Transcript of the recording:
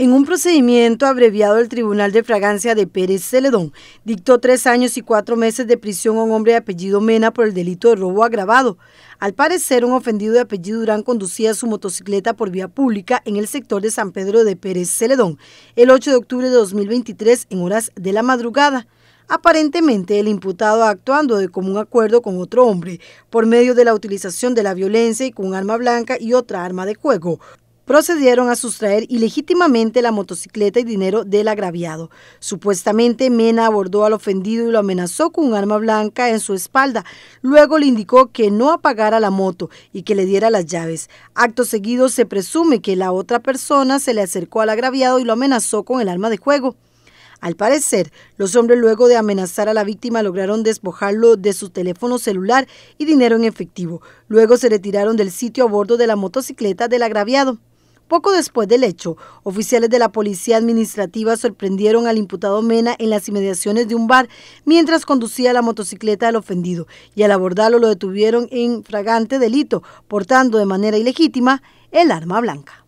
En un procedimiento abreviado, el Tribunal de Fragancia de Pérez Celedón dictó tres años y cuatro meses de prisión a un hombre de apellido Mena por el delito de robo agravado. Al parecer, un ofendido de apellido Durán conducía su motocicleta por vía pública en el sector de San Pedro de Pérez Celedón el 8 de octubre de 2023 en horas de la madrugada. Aparentemente, el imputado actuando de común acuerdo con otro hombre por medio de la utilización de la violencia y con un arma blanca y otra arma de juego, procedieron a sustraer ilegítimamente la motocicleta y dinero del agraviado. Supuestamente Mena abordó al ofendido y lo amenazó con un arma blanca en su espalda. Luego le indicó que no apagara la moto y que le diera las llaves. Acto seguido se presume que la otra persona se le acercó al agraviado y lo amenazó con el arma de juego. Al parecer, los hombres luego de amenazar a la víctima lograron despojarlo de su teléfono celular y dinero en efectivo. Luego se retiraron del sitio a bordo de la motocicleta del agraviado. Poco después del hecho, oficiales de la policía administrativa sorprendieron al imputado Mena en las inmediaciones de un bar mientras conducía la motocicleta del ofendido y al abordarlo lo detuvieron en fragante delito, portando de manera ilegítima el arma blanca.